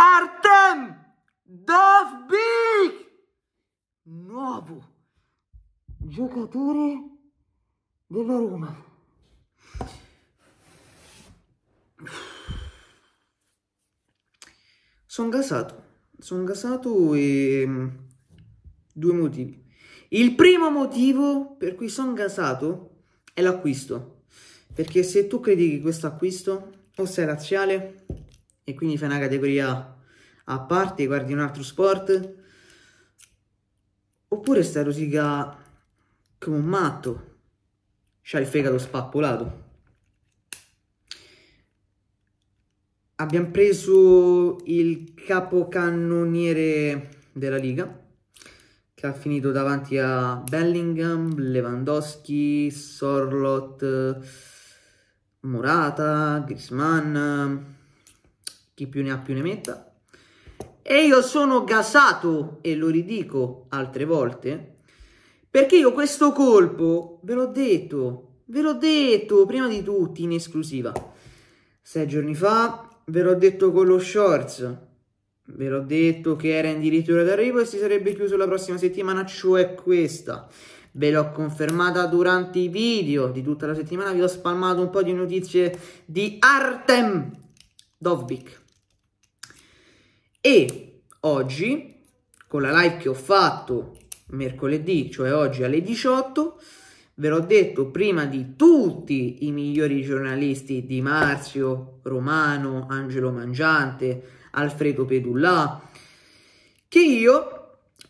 Artem Dovbik, nuovo giocatore della Roma. Sono gasato, sono gasato e mm, due motivi. Il primo motivo per cui sono gasato è l'acquisto, perché se tu credi che questo acquisto o sei razziale e quindi fai una categoria a parte, guardi un altro sport. Oppure stai rosica come un matto, c'hai il fegato spappolato. Abbiamo preso il capocannoniere della Liga, che ha finito davanti a Bellingham, Lewandowski, Sorlot, Morata, Grisman, chi più ne ha più ne metta. E io sono gasato, e lo ridico altre volte, perché io questo colpo, ve l'ho detto, ve l'ho detto prima di tutti in esclusiva, sei giorni fa, ve l'ho detto con lo shorts, ve l'ho detto che era in dirittura d'arrivo e si sarebbe chiuso la prossima settimana, cioè questa. Ve l'ho confermata durante i video di tutta la settimana, vi ho spalmato un po' di notizie di Artem Dovbik e oggi con la live che ho fatto mercoledì, cioè oggi alle 18, ve l'ho detto prima di tutti i migliori giornalisti di Marzio, Romano, Angelo Mangiante, Alfredo Pedullà, che io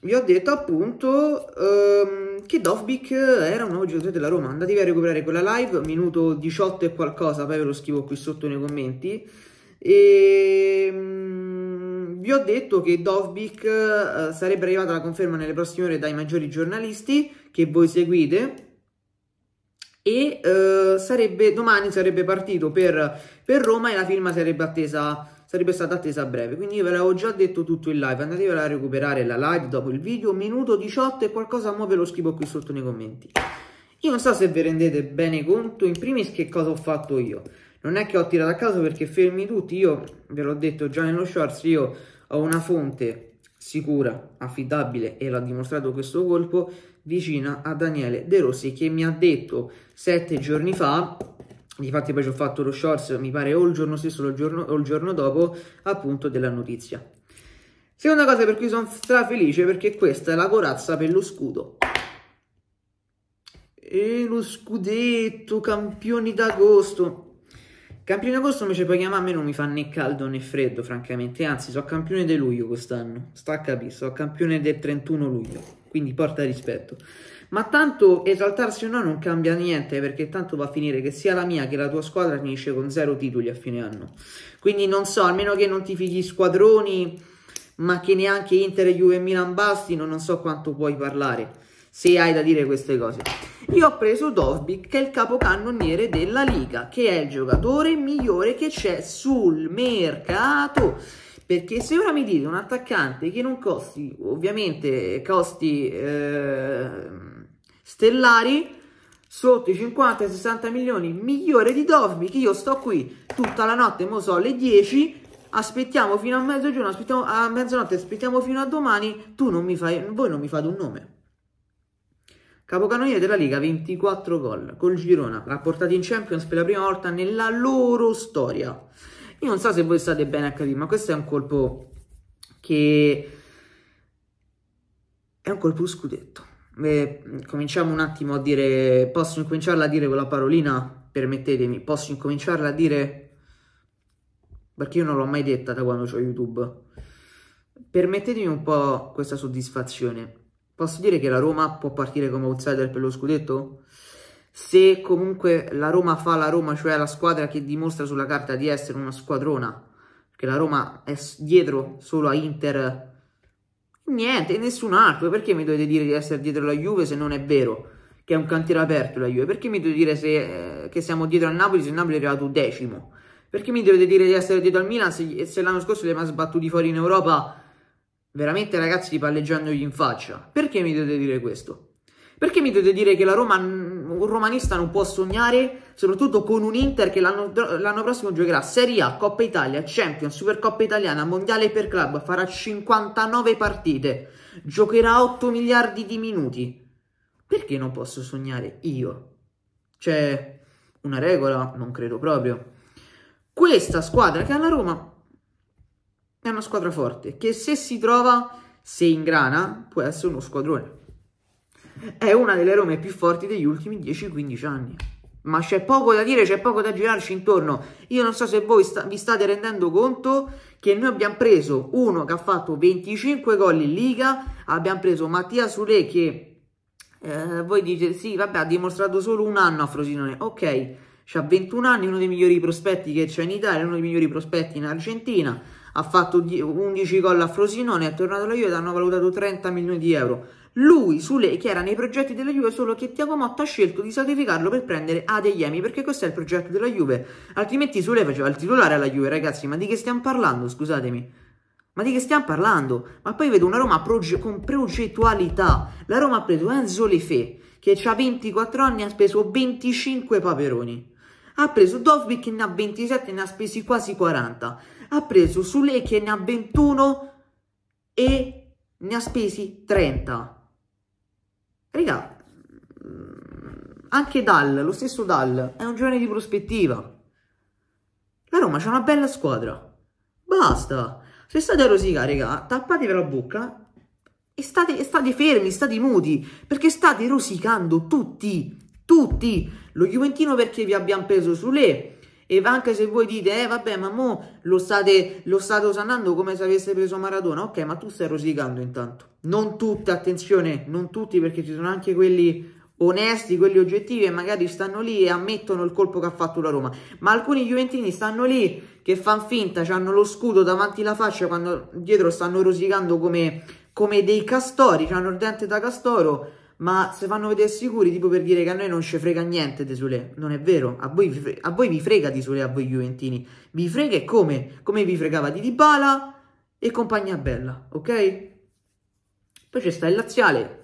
vi ho detto appunto ehm, che Dovbik era un nuovo giocatore della Roma. Andatevi a recuperare quella live, minuto 18 e qualcosa, poi ve lo scrivo qui sotto nei commenti. Ehm... Vi ho detto che Dovbik eh, sarebbe arrivata la conferma nelle prossime ore dai maggiori giornalisti che voi seguite e eh, sarebbe, domani sarebbe partito per, per Roma e la firma sarebbe, attesa, sarebbe stata attesa a breve. Quindi io ve l'avevo già detto tutto in live, andatevela a recuperare la live dopo il video, minuto 18 e qualcosa, mo ve lo scrivo qui sotto nei commenti. Io non so se vi rendete bene conto in primis che cosa ho fatto io. Non è che ho tirato a caso perché fermi tutti, io ve l'ho detto già nello shorts, io ho una fonte sicura, affidabile e l'ha dimostrato questo colpo, vicina a Daniele De Rossi che mi ha detto sette giorni fa infatti poi ci ho fatto lo shorts mi pare o il giorno stesso o il giorno, o il giorno dopo appunto della notizia seconda cosa per cui sono strafelice perché questa è la corazza per lo scudo e lo scudetto campioni d'agosto Campione agosto invece paghi a me non mi fa né caldo né freddo, francamente. Anzi, sono campione di luglio quest'anno. Sta a capire, sono campione del 31 luglio. Quindi porta rispetto. Ma tanto esaltarsi o no non cambia niente, perché tanto va a finire che sia la mia che la tua squadra finisce con zero titoli a fine anno. Quindi non so, almeno che non ti figli squadroni, ma che neanche Inter, Juve e Milan bastino, non so quanto puoi parlare se hai da dire queste cose. Io ho preso Dovbik, che è il capocannoniere della Liga, che è il giocatore migliore che c'è sul mercato. Perché se ora mi dite un attaccante che non costi, ovviamente, costi eh, stellari, sotto i 50 e 60 milioni migliore di Dovbik, io sto qui tutta la notte, mo so alle 10, aspettiamo fino a mezzogiorno, aspettiamo a mezzanotte, aspettiamo fino a domani, tu non mi fai, voi non mi fate un nome. Capocannoniere della Liga, 24 gol col Girona, rapportati in Champions per la prima volta nella loro storia. Io non so se voi state bene a capire, ma questo è un colpo che è un colpo scudetto. Eh, cominciamo un attimo a dire, posso incominciarla a dire quella parolina? Permettetemi, posso incominciarla a dire? Perché io non l'ho mai detta da quando ho YouTube. Permettetemi un po' questa soddisfazione. Posso dire che la Roma può partire come outsider per lo scudetto? Se comunque la Roma fa la Roma, cioè la squadra che dimostra sulla carta di essere una squadrona, perché la Roma è dietro solo a Inter, niente, nessun altro, perché mi dovete dire di essere dietro la Juve se non è vero che è un cantiere aperto la Juve? Perché mi dovete dire se, eh, che siamo dietro al Napoli se il Napoli è arrivato decimo? Perché mi dovete dire di essere dietro al Milan se, se l'anno scorso li abbiamo sbattuti fuori in Europa Veramente ragazzi palleggiandogli in faccia. Perché mi dovete dire questo? Perché mi dovete dire che la Roma, un romanista non può sognare, soprattutto con un Inter che l'anno, l'anno prossimo giocherà Serie A, Coppa Italia, Champions, Supercoppa Italiana, Mondiale per Club, farà 59 partite, giocherà 8 miliardi di minuti. Perché non posso sognare io? C'è una regola? Non credo proprio. Questa squadra che ha la Roma è una squadra forte che se si trova, se grana, può essere uno squadrone. È una delle Rome più forti degli ultimi 10-15 anni. Ma c'è poco da dire, c'è poco da girarci intorno. Io non so se voi sta vi state rendendo conto che noi abbiamo preso uno che ha fatto 25 gol in Liga, abbiamo preso Mattia Sule che eh, voi dite sì, vabbè, ha dimostrato solo un anno a Frosinone. Ok, c'ha 21 anni, uno dei migliori prospetti che c'è in Italia, uno dei migliori prospetti in Argentina ha fatto 11 gol a Frosinone, è tornato alla Juve e hanno valutato 30 milioni di euro. Lui, Sule, che era nei progetti della Juve, solo che Tiago Motta ha scelto di sacrificarlo per prendere Adeyemi, perché questo è il progetto della Juve. Altrimenti Sule faceva il titolare alla Juve, ragazzi, ma di che stiamo parlando, scusatemi? Ma di che stiamo parlando? Ma poi vedo una Roma proge con progettualità. La Roma ha preso Enzo Lefe, che ha 24 anni e ha speso 25 paperoni. Ha preso Dovby che ne ha 27 e ne ha spesi quasi 40 ha preso su lei che ne ha 21 e ne ha spesi 30. Raga, mm, anche Dal, lo stesso Dal, è un giovane di prospettiva. La Roma c'è una bella squadra. Basta. Se state a rosicare, raga, tappatevi la bocca e state, e state, fermi, state muti, perché state rosicando tutti, tutti. Lo Juventino perché vi abbiamo preso sulle e anche se voi dite, eh vabbè, ma mo lo state, lo state osannando come se avesse preso Maradona. Ok, ma tu stai rosicando intanto. Non tutti, attenzione, non tutti perché ci sono anche quelli onesti, quelli oggettivi e magari stanno lì e ammettono il colpo che ha fatto la Roma. Ma alcuni Juventini stanno lì che fanno finta, hanno lo scudo davanti alla faccia quando dietro stanno rosicando come, come dei castori, hanno il dente da castoro ma se fanno vedere sicuri, tipo per dire che a noi non ci frega niente di Sule, non è vero, a voi, a voi vi frega di Sule, a voi Juventini, vi frega e come? Come vi fregava di Dybala e compagnia bella, ok? Poi c'è sta il laziale,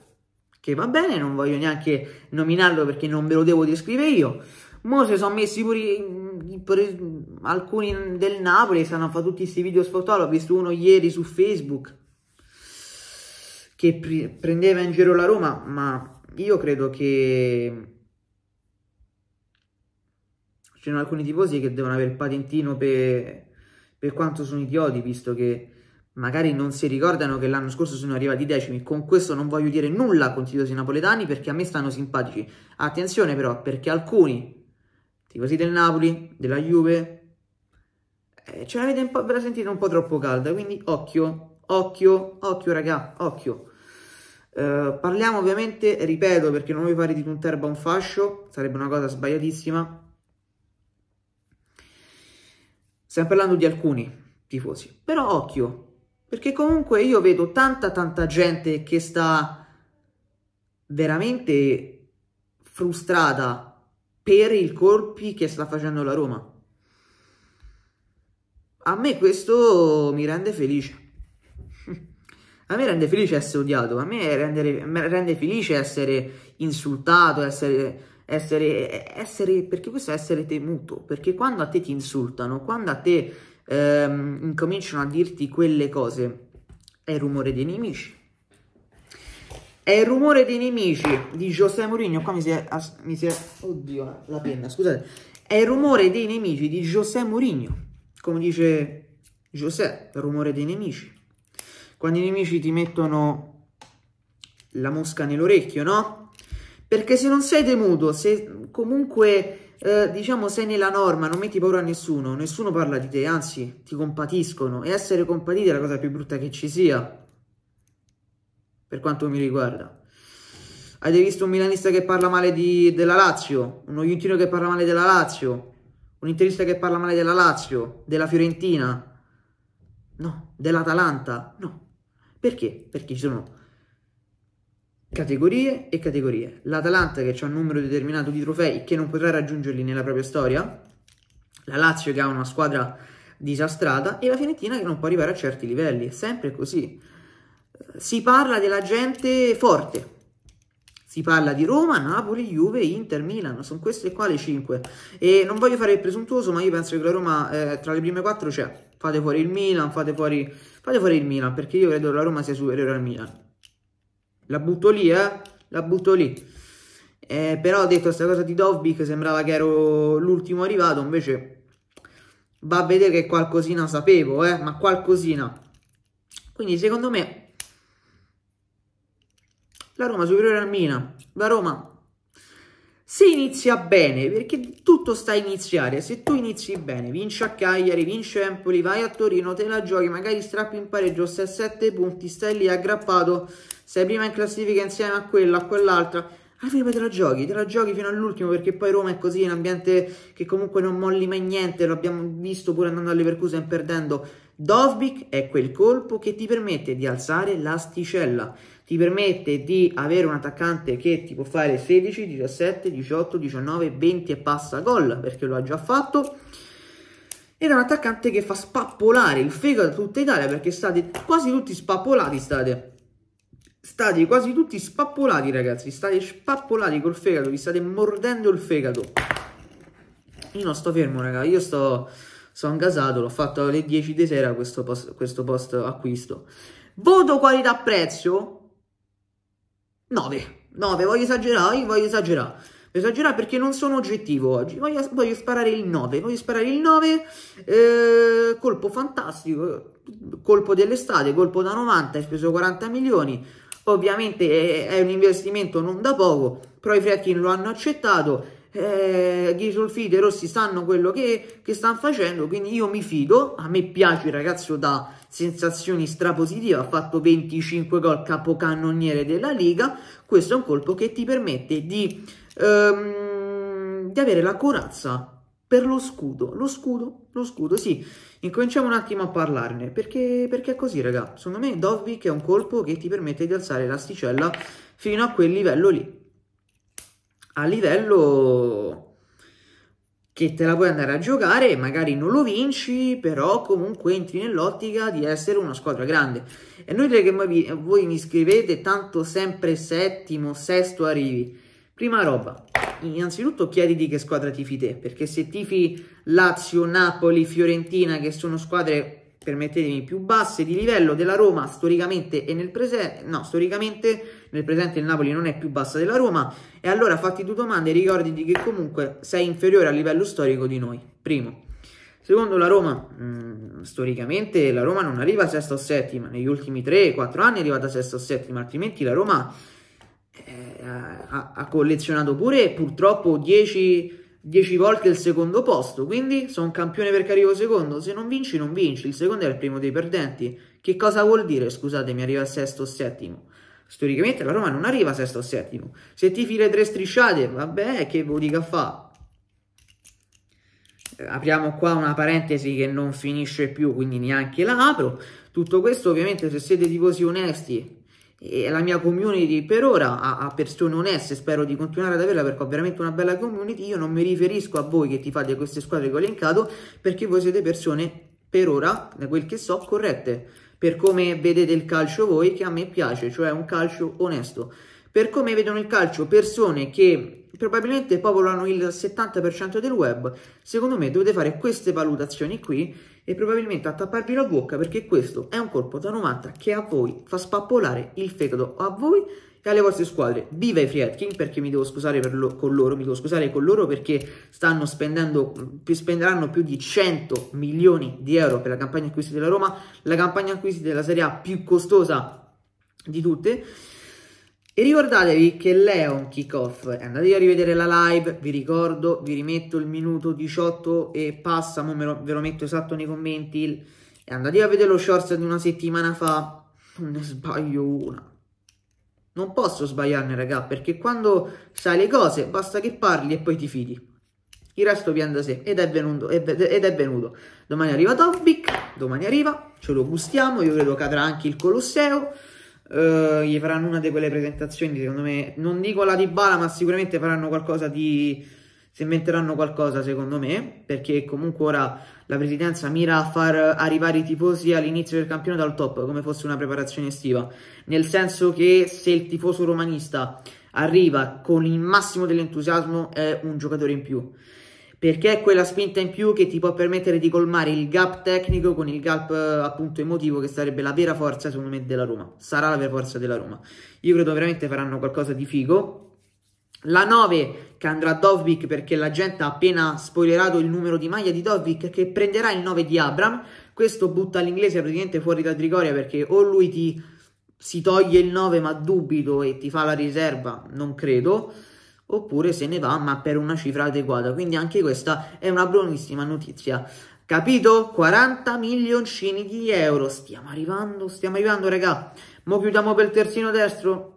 che va bene, non voglio neanche nominarlo perché non ve lo devo descrivere io, mo se sono messi pure alcuni del Napoli, stanno a fare tutti questi video sportuali, ho visto uno ieri su Facebook, che pre- prendeva in giro la Roma, ma io credo che ci sono alcuni tifosi che devono avere il patentino per, per quanto sono idioti, visto che magari non si ricordano che l'anno scorso sono arrivati decimi. Con questo non voglio dire nulla con tifosi napoletani perché a me stanno simpatici. Attenzione però, perché alcuni tifosi del Napoli, della Juve, eh, ce l'avete un po', ve la sentite un po' troppo calda, quindi occhio. Occhio, occhio raga, occhio. Eh, parliamo ovviamente, ripeto, perché non mi fare di punterba un fascio, sarebbe una cosa sbagliatissima. Stiamo parlando di alcuni tifosi, però occhio, perché comunque io vedo tanta tanta gente che sta veramente frustrata per i colpi che sta facendo la Roma. A me questo mi rende felice. A me rende felice essere odiato, a me rendere, rende felice essere insultato, essere, essere, essere, perché questo è essere temuto, perché quando a te ti insultano, quando a te ehm, incominciano a dirti quelle cose, è il rumore dei nemici. È il rumore dei nemici di José Mourinho, qua mi si è, mi si è oddio la penna, scusate, è il rumore dei nemici di José Mourinho, come dice José, il rumore dei nemici quando i nemici ti mettono la mosca nell'orecchio, no? Perché se non sei temuto, se comunque eh, diciamo sei nella norma, non metti paura a nessuno, nessuno parla di te, anzi ti compatiscono e essere compatiti è la cosa più brutta che ci sia, per quanto mi riguarda. Avete visto un milanista che parla male di, della Lazio, uno Juventino che parla male della Lazio, un interista che parla male della Lazio, della Fiorentina, no, dell'Atalanta, no, perché? Perché ci sono categorie e categorie. L'Atalanta che ha un numero determinato di trofei che non potrà raggiungerli nella propria storia, la Lazio che ha una squadra disastrata e la Fiorentina che non può arrivare a certi livelli, è sempre così. Si parla della gente forte, si parla di Roma, Napoli, Juve, Inter, Milan, sono queste qua le 5. E non voglio fare il presuntuoso, ma io penso che la Roma eh, tra le prime 4 c'è. Cioè, fate fuori il Milan, fate fuori, fate fuori il Milan, perché io credo che la Roma sia superiore al Milan. La butto lì, eh? La butto lì. Eh, però ho detto questa cosa di Dovbik, sembrava che ero l'ultimo arrivato, invece va a vedere che qualcosina sapevo, eh? Ma qualcosina. Quindi secondo me la Roma superiore al Milan, la Roma se inizia bene, perché tutto sta a iniziare, se tu inizi bene, vinci a Cagliari, vinci a Empoli, vai a Torino, te la giochi, magari strappi in pareggio, stai a 7 punti, stai lì aggrappato, sei prima in classifica insieme a quella, a quell'altra, alla fine te la giochi, te la giochi fino all'ultimo perché poi Roma è così, un ambiente che comunque non molli mai niente, l'abbiamo visto pure andando all'Everkusen perdendo. Dovbik è quel colpo che ti permette di alzare l'asticella ti permette di avere un attaccante che ti può fare 16, 17, 18, 19, 20 e passa gol perché lo ha già fatto. Ed è un attaccante che fa spappolare il fegato da tutta Italia perché state quasi tutti spappolati. State, state quasi tutti spappolati, ragazzi. State spappolati col fegato, vi state mordendo il fegato. Io non sto fermo, ragazzi. Io sto sono gasato, l'ho fatto alle 10 di sera questo post, questo post acquisto. Voto qualità prezzo 9. 9, voglio esagerare, voglio esagerare. Voglio esagerare perché non sono oggettivo oggi. Voglio, voglio sparare il 9, voglio sparare il 9. Eh, colpo fantastico, colpo dell'estate, colpo da 90, hai speso 40 milioni. Ovviamente è, è, un investimento non da poco, però i Fredkin lo hanno accettato eh, Ghisolfide Rossi sanno quello che, che stanno facendo, quindi io mi fido, a me piace il ragazzo da sensazioni strapositive, ha fatto 25 gol capocannoniere della Liga, questo è un colpo che ti permette di, ehm, di avere la corazza per lo scudo, lo scudo, lo scudo, sì, incominciamo un attimo a parlarne, perché, perché è così raga, secondo me Dovvik è un colpo che ti permette di alzare l'asticella fino a quel livello lì, a livello che te la puoi andare a giocare, magari non lo vinci, però comunque entri nell'ottica di essere una squadra grande. È inutile che voi mi scrivete tanto sempre settimo, sesto arrivi. Prima roba, innanzitutto chiediti che squadra tifi te, perché se tifi Lazio, Napoli, Fiorentina, che sono squadre permettetemi, più basse di livello della Roma storicamente e nel presente, no, storicamente nel presente il Napoli non è più bassa della Roma e allora fatti due domande e ricordati che comunque sei inferiore a livello storico di noi, primo. Secondo la Roma, mh, mm, storicamente la Roma non arriva a sesta o settima, negli ultimi 3-4 anni è arrivata a sesta o settima, altrimenti la Roma eh, ha, ha collezionato pure purtroppo 10 10 volte il secondo posto, quindi sono campione perché arrivo secondo, se non vinci non vinci, il secondo è il primo dei perdenti. Che cosa vuol dire, scusatemi, arriva sesto o settimo? Storicamente la Roma non arriva sesto o settimo. Se ti file tre strisciate, vabbè, che vuol dire che fa? Eh, apriamo qua una parentesi che non finisce più, quindi neanche la apro. Tutto questo ovviamente se siete tifosi onesti e la mia community per ora a, a persone oneste, spero di continuare ad averla perché ho veramente una bella community, io non mi riferisco a voi che ti fate queste squadre che ho elencato perché voi siete persone per ora, da quel che so, corrette, per come vedete il calcio voi che a me piace, cioè un calcio onesto, per come vedono il calcio persone che probabilmente popolano il 70% del web, secondo me dovete fare queste valutazioni qui e probabilmente a tapparvi la bocca perché questo è un colpo da 90 che a voi fa spappolare il fegato a voi e alle vostre squadre. Viva i Friedkin perché mi devo scusare lo, con loro, mi devo scusare con loro perché stanno spendendo, mm, spenderanno più di 100 milioni di euro per la campagna acquisti della Roma, la campagna acquisti della Serie A più costosa di tutte e ricordatevi che Leon Kickoff, andatevi a rivedere la live, vi ricordo, vi rimetto il minuto 18 e passa, lo, ve lo metto esatto nei commenti, andatevi a vedere lo shorts di una settimana fa, non ne sbaglio una. Non posso sbagliarne, raga, perché quando sai le cose basta che parli e poi ti fidi. Il resto viene da sé ed è venuto. Ed è venuto. Domani arriva Topic, domani arriva, ce lo gustiamo, io credo cadrà anche il Colosseo. Uh, gli faranno una di quelle presentazioni, secondo me, non dico la di Bala, ma sicuramente faranno qualcosa di... si inventeranno qualcosa, secondo me, perché comunque ora la presidenza mira a far arrivare i tifosi all'inizio del campionato al top, come fosse una preparazione estiva, nel senso che se il tifoso romanista arriva con il massimo dell'entusiasmo è un giocatore in più perché è quella spinta in più che ti può permettere di colmare il gap tecnico con il gap appunto emotivo che sarebbe la vera forza secondo me della Roma sarà la vera forza della Roma io credo veramente faranno qualcosa di figo la 9 che andrà a Dovvik perché la gente ha appena spoilerato il numero di maglia di Dovvik che prenderà il 9 di Abram questo butta l'inglese praticamente fuori da Trigoria perché o lui ti si toglie il 9 ma dubito e ti fa la riserva non credo oppure se ne va ma per una cifra adeguata. Quindi anche questa è una buonissima notizia. Capito? 40 milioncini di euro. Stiamo arrivando, stiamo arrivando, raga. Mo chiudiamo per il terzino destro.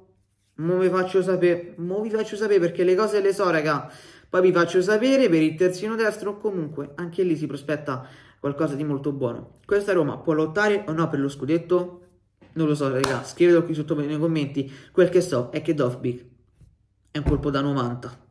Mo vi faccio sapere. Mo vi faccio sapere perché le cose le so, raga. Poi vi faccio sapere per il terzino destro. Comunque, anche lì si prospetta qualcosa di molto buono. Questa Roma può lottare o no per lo scudetto? Non lo so, raga. Scrivetelo qui sotto nei commenti. Quel che so è che Dovbik è un colpo da 90.